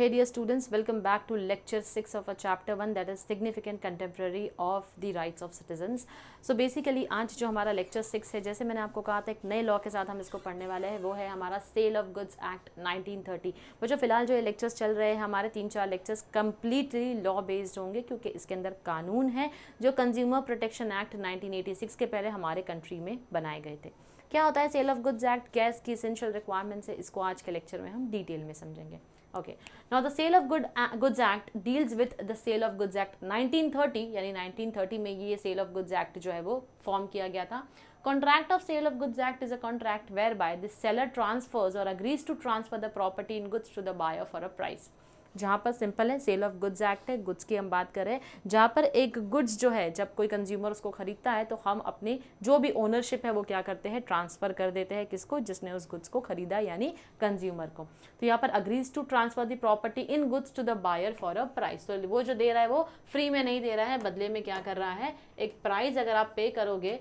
Hey dear students, welcome back to lecture six of a chapter one that is significant contemporary of the rights of citizens. So basically आज जो हमारा lecture six है जैसे मैंने आपको कहा था एक नए law के साथ हम इसको पढ़ने वाले हैं वो है हमारा सेल ऑफ गुड्स एक्ट 1930 जो फिलहाल जो ये लेक्चर्स चल रहे हैं हमारे तीन चार लेक्चर्स कम्प्लीटली लॉ बेस्ड होंगे क्योंकि इसके अंदर कानून है जो consumer protection act nineteen eighty six के पहले हमारे कंट्री में बनाए गए थे क्या होता है सेल ऑफ गुड्स एक्ट गैस की इसेंशियल रिक्वायरमेंट्स है इसको आज के लेक्चर में हम डिटेल में समझेंगे Okay. Now the Sale of Good, uh, Goods Act deals with the Sale of Goods Act 1930 Yani 1930 ye Sale of Goods Act jo hai वो form kiya gaya tha. Contract of Sale of Goods Act is a contract whereby the seller transfers or agrees to transfer the property in goods to the buyer for a price. जहाँ पर simple है sale of goods act है goods की हम बात करें जहाँ पर एक गुड्स जो है जब कोई कंज्यूमर उसको खरीदता है तो हम अपनी जो भी ओनरशिप है वो क्या करते हैं ट्रांसफ़र कर देते हैं किसको जिसने उस गुड्स को खरीदा यानी कंज्यूमर को तो यहाँ पर agrees to transfer the property in goods to the buyer for a price तो वो जो दे रहा है वो फ्री में नहीं दे रहा है बदले में क्या कर रहा है एक प्राइज अगर आप पे करोगे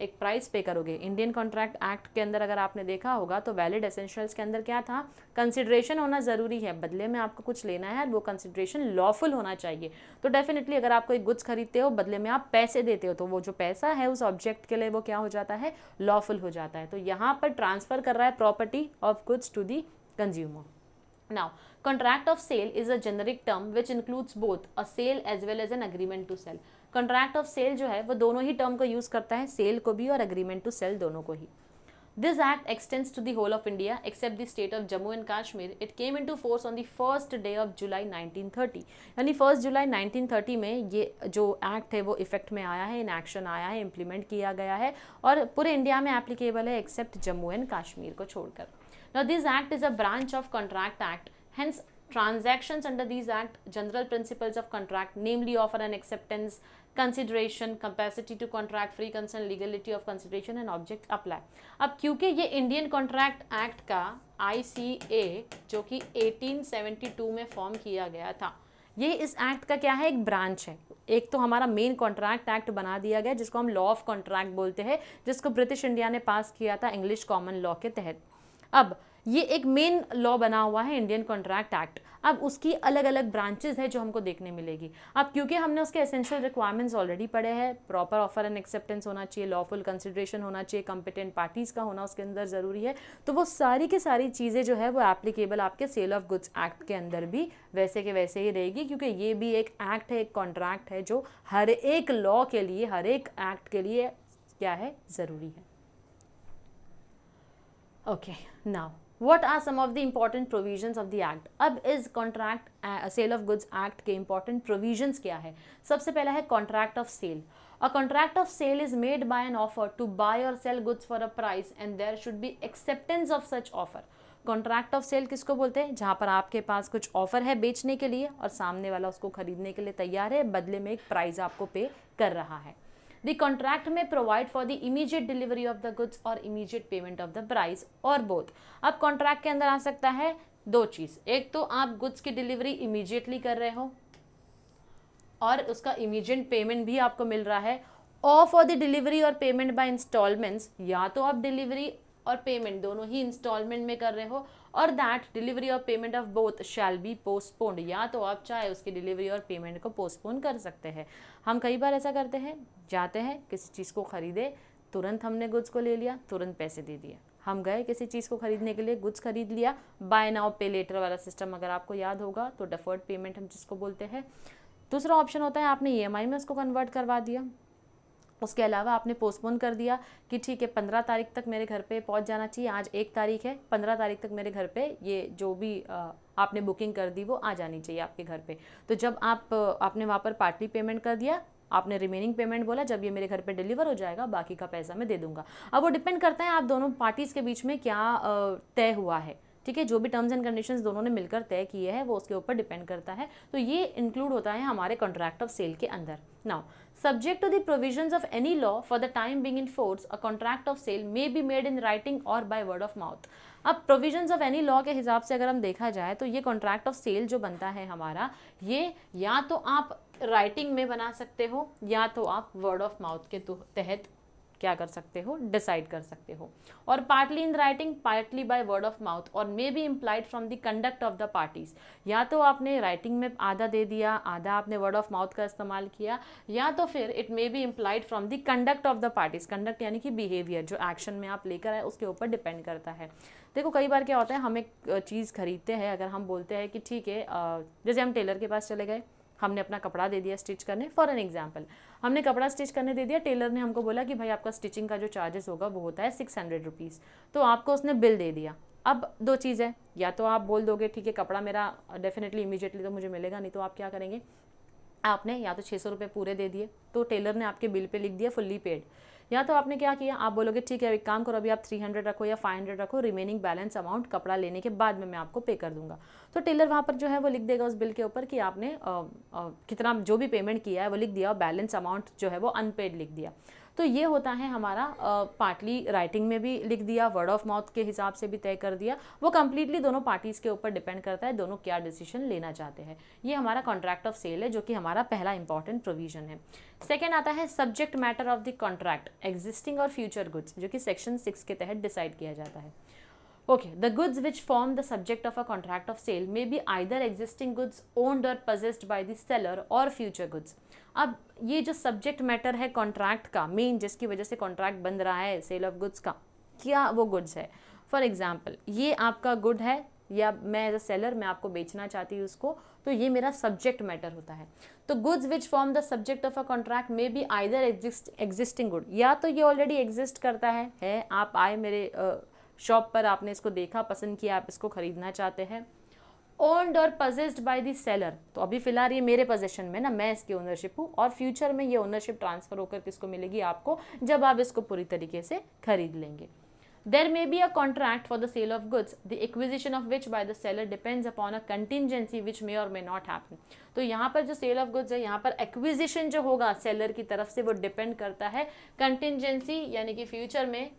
एक प्राइस पे करोगे इंडियन कॉन्ट्रैक्ट एक्ट के अंदर अगर आपने देखा होगा तो वैलिड एसेंशियल्स के अंदर क्या था कंसिड्रेशन होना ज़रूरी है बदले में आपको कुछ लेना है वो कंसिड्रेशन लॉफुल होना चाहिए तो डेफिनेटली अगर आप कोई गुड्स खरीदते हो बदले में आप पैसे देते हो तो वो जो पैसा है उस ऑब्जेक्ट के लिए वो क्या हो जाता है लॉफुल हो जाता है तो यहाँ पर ट्रांसफ़र कर रहा है property of goods to the consumer Now, contract of sale is a generic term which includes both a sale as well as an agreement to sell. Contract of sale जो है वो दोनों ही term को use करता है sale को भी और agreement to sell दोनों को ही. This act extends to the whole of India except the state of Jammu and Kashmir. It came into force on the first day of July 1930. यानी first जुलाई 1930 में ये जो एक्ट है वो इफेक्ट में आया है इन एक्शन आया है इम्प्लीमेंट किया गया है और पूरे इंडिया में एप्लीकेबल है एक्सेप्ट जम्मू एंड कश्मीर को छोड़कर Now this act is a branch of contract act. Hence transactions under these act general principles of contract namely offer and acceptance consideration capacity to contract free concern legality of consideration and object apply अब क्योंकि ये Indian contract act का ICA जो कि 1872 में form किया गया था ये इस एक्ट का क्या है एक ब्रांच है एक तो हमारा मेन कॉन्ट्रैक्ट एक्ट बना दिया गया जिसको हम लॉ ऑफ कॉन्ट्रैक्ट बोलते हैं जिसको ब्रिटिश इंडिया ने पास किया था इंग्लिश कॉमन लॉ के तहत अब ये एक मेन लॉ बना हुआ है इंडियन कॉन्ट्रैक्ट एक्ट अब उसकी अलग अलग ब्रांचेज है जो हमको देखने मिलेगी अब क्योंकि हमने उसके एसेंशियल रिक्वायरमेंट्स ऑलरेडी पढ़े हैं प्रॉपर ऑफर एंड एक्सेप्टेंस होना चाहिए लॉफुल कंसिड्रेशन होना चाहिए कंपिटेंट पार्टीज़ का होना उसके अंदर ज़रूरी है तो वो सारी की सारी चीज़ें जो है वो एप्लीकेबल आपके सेल ऑफ गुड्स एक्ट के अंदर भी वैसे के वैसे ही रहेगी क्योंकि ये भी एक एक्ट है एक कॉन्ट्रैक्ट है जो हर एक लॉ के लिए हर एक एक्ट के लिए क्या है ज़रूरी है okay now what are some of the important provision of the act अब is contract sale of goods act के इम्पॉर्टेंट प्रोविजन्स क्या है सबसे पहला है contract of sale a contract of sale is made by an offer to buy और sell goods for a price and there should be acceptance of such offer contract of sale किसको बोलते हैं जहाँ पर आपके पास कुछ ऑफर है बेचने के लिए और सामने वाला उसको खरीदने के लिए तैयार है बदले में एक प्राइज आपको पे कर रहा है द कॉन्ट्रैक्ट में provide for the immediate delivery of the goods और immediate payment of the price और बोथ अब कॉन्ट्रैक्ट के अंदर आ सकता है दो चीज एक तो आप गुड्स की डिलीवरी इमीजिएटली कर रहे हो और उसका इमीजिएट पेमेंट भी आपको मिल रहा है ऑफ फॉर द डिलीवरी और पेमेंट बाय इंस्टॉलमेंट्स या तो आप डिलीवरी और पेमेंट दोनों ही इंस्टॉलमेंट में कर रहे हो और दैट डिलीवरी और payment of both shall be postponed या तो आप चाहे उसकी डिलीवरी और पेमेंट को पोस्टपोन कर सकते हैं हम कई बार ऐसा करते हैं जाते हैं किसी चीज़ को ख़रीदे तुरंत हमने गुड्स को ले लिया तुरंत पैसे दे दिए हम गए किसी चीज़ को खरीदने के लिए गुड्स खरीद लिया बाय नाउ पे लेटर वाला सिस्टम अगर आपको याद होगा तो डिफर्ड पेमेंट हम जिसको बोलते हैं दूसरा ऑप्शन होता है आपने ई e में उसको कन्वर्ट करवा दिया उसके अलावा आपने पोस्टपोन कर दिया कि ठीक है पंद्रह तारीख तक मेरे घर पे पहुंच जाना चाहिए आज एक तारीख है पंद्रह तारीख तक मेरे घर पे ये जो भी आपने बुकिंग कर दी वो आ जानी चाहिए आपके घर पे तो जब आप आपने वहाँ पर पार्टली पेमेंट कर दिया आपने रिमेनिंग पेमेंट बोला जब ये मेरे घर पे डिलीवर हो जाएगा बाकी का पैसा मैं दे दूंगा अब वो डिपेंड करता है आप दोनों पार्टीज़ के बीच में क्या तय हुआ है ठीक है जो भी टर्म्स एंड कंडीशन दोनों ने मिलकर तय किए हैं वो उसके ऊपर डिपेंड करता है तो ये इंक्लूड होता है हमारे कॉन्ट्रैक्ट ऑफ सेल के अंदर now subject to the provisions of any law for the time being in force a contract of sale may be made in writing और बाय वर्ड ऑफ माउथ अब provision of any law के हिसाब से अगर हम देखा जाए तो ये कॉन्ट्रैक्ट ऑफ सेल जो बनता है हमारा ये या तो आप राइटिंग में बना सकते हो या तो आप वर्ड ऑफ माउथ के तहत क्या कर सकते हो डिसाइड कर सकते हो और partly in writing partly by word of mouth और may be implied from the conduct of the parties या तो आपने राइटिंग में आधा दे दिया आधा आपने वर्ड ऑफ माउथ का इस्तेमाल किया या तो फिर it may be implied from the conduct of the parties conduct यानी कि बिहेवियर जो एक्शन में आप लेकर आए उसके ऊपर डिपेंड करता है देखो कई बार क्या होता है हम एक चीज़ खरीदते हैं अगर हम बोलते हैं कि ठीक है जैसे हम टेलर के पास चले गए हमने अपना कपड़ा दे दिया स्टिच करने फॉर एन एग्जाम्पल हमने कपड़ा स्टिच करने दे दिया टेलर ने हमको बोला कि भाई आपका स्टिचिंग का जो चार्जेस होगा वो होता है सिक्स हंड्रेड रुपीज़ तो आपको उसने बिल दे दिया अब दो चीज़ है या तो आप बोल दोगे ठीक है कपड़ा मेरा डेफिनेटली इमीजिएटली तो मुझे मिलेगा नहीं तो आप क्या करेंगे आपने या तो छः सौ रुपये पूरे दे दिए तो टेलर ने आपके बिल पे लिख दिया फुल्ली पेड या तो आपने क्या किया आप बोलोगे ठीक है एक काम करो अभी आप थ्री हंड्रेड रखो या फाइव हंड्रेड रखो रिमेनिंग बैलेंस अमाउंट कपड़ा लेने के बाद में मैं आपको पे कर दूंगा तो टेलर वहाँ पर जो है वो लिख देगा उस बिल के ऊपर कि आपने आ, आ, कितना जो भी पेमेंट किया है वो लिख दिया और बैलेंस अमाउंट जो है वो अनपेड लिख दिया तो ये होता है हमारा पार्टली राइटिंग में भी लिख दिया वर्ड ऑफ माउथ के हिसाब से भी तय कर दिया वो कम्प्लीटली दोनों पार्टीज़ के ऊपर डिपेंड करता है दोनों क्या डिसीजन लेना चाहते हैं ये हमारा कॉन्ट्रैक्ट ऑफ सेल है जो कि हमारा पहला इंपॉर्टेंट प्रोविजन है सेकेंड आता है subject matter of the contract existing और फ्यूचर गुड्स जो कि सेक्शन सिक्स के तहत डिसाइड किया जाता है Okay, the goods which form the subject of a contract of sale may be either existing goods owned or possessed by the seller or future goods. अब ये जो सब्जेक्ट मैटर है contract का मेन जिसकी वजह से कॉन्ट्रैक्ट बन रहा है सेल ऑफ गुड्स का क्या वो गुड्स है फॉर एग्जाम्पल ये आपका गुड है या मैं एज अ सेलर मैं आपको बेचना चाहती हूँ उसको तो ये मेरा सब्जेक्ट मैटर होता है तो goods which form the subject of a contract may be either exist existing good या तो ये ऑलरेडी एग्जिस्ट करता है है आप आए मेरे uh, शॉप पर आपने इसको देखा पसंद किया आप इसको ख़रीदना चाहते हैं ओन्ड और पजेस्ड बाय द सेलर तो अभी फ़िलहाल ये मेरे पोजेशन में ना मैं इसकी ओनरशिप हूँ और फ्यूचर में ये ओनरशिप ट्रांसफ़र होकर किसको मिलेगी आपको जब आप इसको पूरी तरीके से खरीद लेंगे there may be a contract for the sale of goods the acquisition of which by the seller depends upon a contingency which may और मे नॉट हैपन तो यहाँ पर जो सेल ऑफ गुड्स है यहाँ पर एक्विजिशन जो होगा सेलर की तरफ से वो डिपेंड करता है कंटिजेंसी यानी कि फ्यूचर में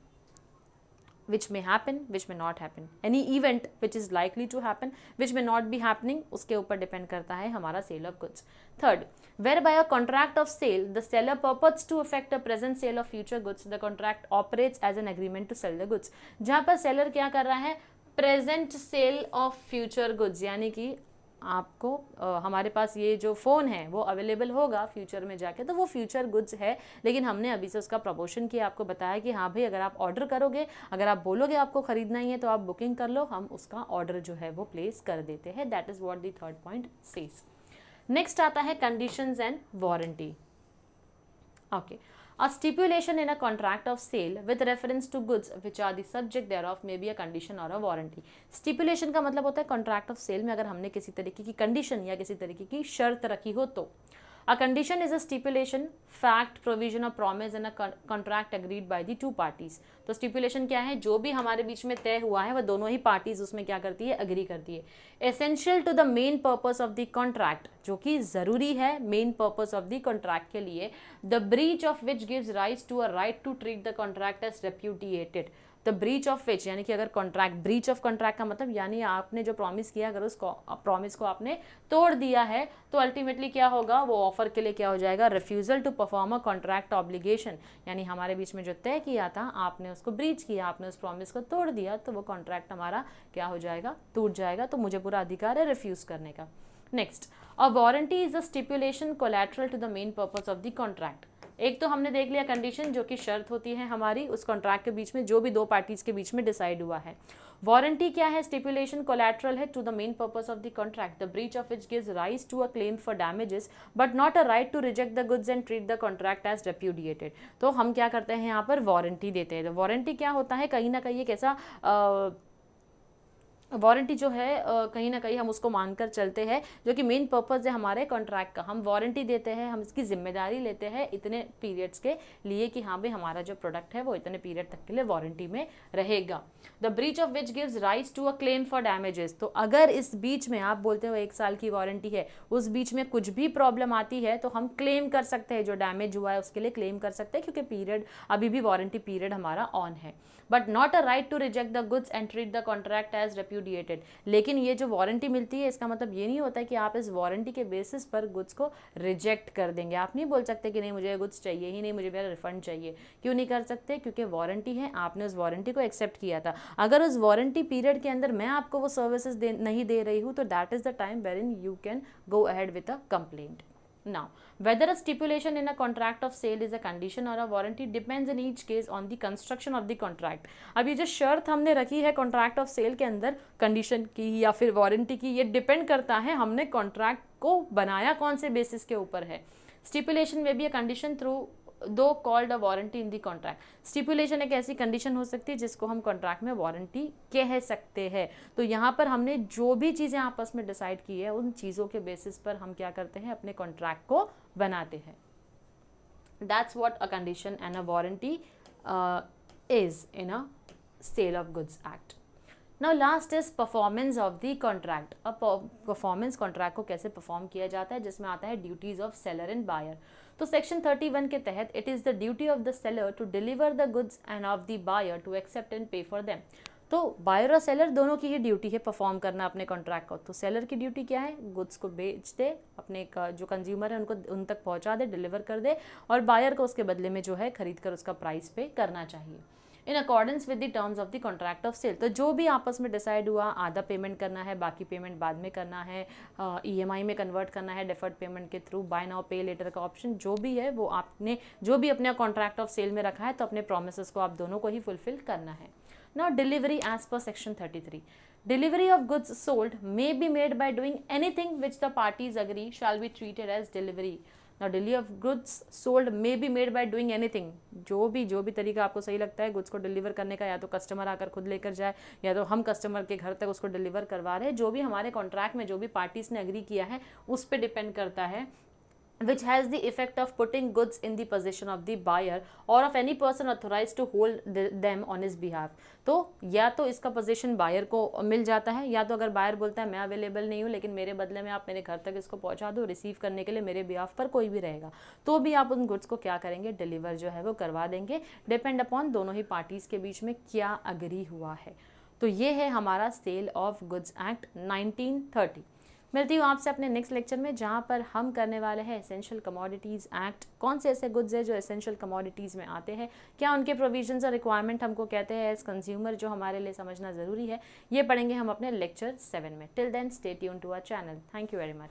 which may happen which may not happen any event which is likely to happen which may not be happening उसके ऊपर depend करता है हमारा sale of goods third whereby a contract of sale the seller purports to affect a present sale of future goods the contract operates as an agreement to sell the goods जहाँ पर seller क्या कर रहा है present sale of future goods यानी कि आपको आ, हमारे पास ये जो फ़ोन है वो अवेलेबल होगा फ्यूचर में जाके तो वो फ्यूचर गुड्स है लेकिन हमने अभी से उसका प्रमोशन किया आपको बताया कि हाँ भाई अगर आप ऑर्डर करोगे अगर आप बोलोगे आपको ख़रीदना ही है तो आप बुकिंग कर लो हम उसका ऑर्डर जो है वो प्लेस कर देते हैं that is what the third point says next आता है conditions and warranty okay okay. A stipulation in a contract of sale with reference to goods which are the subject thereof may be a condition or a warranty. Stipulation ka matlab hota hai contract of sale mein agar humne kisi tarike ki condition ya kisi tarike ki shart rakhi ho to a condition is a stipulation fact provision or promise in a contract agreed by the two parties तो stipulation क्या है जो भी हमारे बीच में तय हुआ है वह दोनों ही पार्टीज उसमें क्या करती है अग्री करती है essential to the main purpose of the contract जो कि जरूरी है main purpose of the contract के लिए the breach of which gives right to a right to treat the contract as repudiated the breach of which यानी कि अगर contract breach of contract का मतलब यानी आपने जो प्रॉमिस किया अगर उस प्रॉमिस को आपने तोड़ दिया है तो अल्टीमेटली क्या होगा वो ऑफर के लिए क्या हो जाएगा refusal to perform a contract obligation यानी हमारे बीच में जो तय किया था आपने उसको ब्रीच किया आपने उस प्रॉमिस को तोड़ दिया तो वो कॉन्ट्रैक्ट हमारा क्या हो जाएगा टूट जाएगा तो मुझे पूरा अधिकार है रिफ्यूज़ करने का next a warranty is a stipulation collateral to the main purpose of the contract एक तो हमने देख लिया कंडीशन जो कि शर्त होती है हमारी उस कॉन्ट्रैक्ट के बीच में जो भी दो पार्टीज के बीच में डिसाइड हुआ है वारंटी क्या है स्टिपुलेशन कोलेट्रल है to the main purpose of the contract the breach of which give rise to a claim for damages but not a right to reject the goods and treat the contract as repudiated तो हम क्या करते हैं यहाँ पर warranty देते हैं warranty क्या होता है कहीं ना कहीं एक ऐसा वारंटी जो है कहीं ना कहीं हम उसको मानकर चलते हैं जो कि मेन पर्पज़ है हमारे कॉन्ट्रैक्ट का हम वारंटी देते हैं हम इसकी जिम्मेदारी लेते हैं इतने पीरियड्स के लिए कि हाँ भाई हमारा जो प्रोडक्ट है वो इतने पीरियड तक के लिए वारंटी में रहेगा the breach of which gives rights to a claim for damages तो अगर इस बीच में आप बोलते हो एक साल की वारंटी है उस बीच में कुछ भी प्रॉब्लम आती है तो हम क्लेम कर सकते हैं जो डैमेज हुआ है उसके लिए क्लेम कर सकते हैं क्योंकि पीरियड अभी भी वारंटी पीरियड हमारा ऑन है but not a right to reject the goods and treat the contract as repute repudiated लेकिन ये जो वारंटी मिलती है इसका मतलब ये नहीं होता है कि आप इस वारंटी के बेसिस पर गुड्स को रिजेक्ट कर देंगे आप नहीं बोल सकते कि नहीं मुझे गुड्स चाहिए ही नहीं मुझे मेरा रिफंड चाहिए क्यों नहीं कर सकते क्योंकि वारंटी है आपने उस वारंटी को एक्सेप्ट किया था अगर उस वारंटी पीरियड के अंदर मैं आपको वो सर्विसेज नहीं दे रही हूँ तो that is the time where in you can go ahead with a complaint Now, whether a stipulation in a contract of sale is a condition or a warranty depends in each case on the construction of the contract. ab ye jo shart humne rakhi hai contract of sale ke andar condition ki ya fir warranty ki ye depend karta hai humne contract ko banaya kaun se basis ke upar hai stipulation may be a condition through though called a warranty in the contract stipulation एक ऐसी condition हो सकती है जिसको हम contract में warranty कह सकते हैं तो यहाँ पर हमने जो भी चीज़ें आपस में डिसाइड की है उन चीज़ों के बेसिस पर हम क्या करते हैं अपने कॉन्ट्रैक्ट को बनाते हैं that's what a condition and a warranty is in a sale of goods act now last is performance of the contract अब परफॉर्मेंस कॉन्ट्रैक्ट को कैसे परफॉर्म किया जाता है जिसमें आता है duties of seller and buyer तो सेक्शन थर्टी वन के तहत it is the duty of the seller to deliver the goods and of the buyer to accept and pay for them तो बायर और सेलर दोनों की ही duty है perform करना अपने कॉन्ट्रैक्ट को तो सेलर की ड्यूटी क्या है गुड्स को बेच दे अपने जो कंज्यूमर है उनको उन तक पहुंचा दे डिलीवर कर दे और बायर को उसके बदले में जो है खरीद कर उसका प्राइस पे करना चाहिए in accordance with the terms of the contract of sale तो जो भी आपस में डिसाइड हुआ आधा पेमेंट करना है बाकी पेमेंट बाद में करना है ई uh, e में कन्वर्ट करना है डेफर्ड पेमेंट के through buy now pay later का ऑप्शन जो भी है वो आपने जो भी अपने कॉन्ट्रैक्ट ऑफ सेल में रखा है तो अपने प्रोमिस को आप दोनों को ही फुलफिल करना है now delivery as per section thirty delivery of goods sold may be made by doing anything which the parties agree shall be treated as delivery ना delivery of goods sold may be made by doing anything जो भी जो भी तरीका आपको सही लगता है गुड्स को डिलीवर करने का या तो कस्टमर आकर खुद लेकर जाए या तो हम कस्टमर के घर तक उसको डिलीवर करवा रहे हैं जो भी हमारे कॉन्ट्रैक्ट में जो भी पार्टीज़ ने अग्री किया है उस पर डिपेंड करता है which has the effect of putting goods in the possession of the buyer or of any person authorized to hold them on his behalf तो या तो इसका पोजीशन बायर को मिल जाता है या तो अगर बायर बोलता है मैं अवेलेबल नहीं हूँ लेकिन मेरे बदले में आप मेरे घर तक इसको पहुँचा दो रिसीव करने के लिए मेरे बिहाफ पर कोई भी रहेगा तो भी आप उन गुड्स को क्या करेंगे डिलीवर जो है वो करवा देंगे डिपेंड अपॉन दोनों ही पार्टीज़ के बीच में क्या अग्री हुआ है तो ये है हमारा sale of goods act nineteen thirty मिलती हूँ आपसे अपने नेक्स्ट लेक्चर में जहाँ पर हम करने वाले हैं एसेंशियल कमोडिटीज़ एक्ट कौन से ऐसे गुड्स हैं जो एसेंशियल कमोडिटीज़ में आते हैं क्या उनके प्रोविजन और रिक्वायरमेंट हमको कहते हैं एज कंज्यूमर जो हमारे लिए समझना ज़रूरी है ये पढ़ेंगे हम अपने लेक्चर सेवन में टिल देन स्टेट यून to our channel thank you very much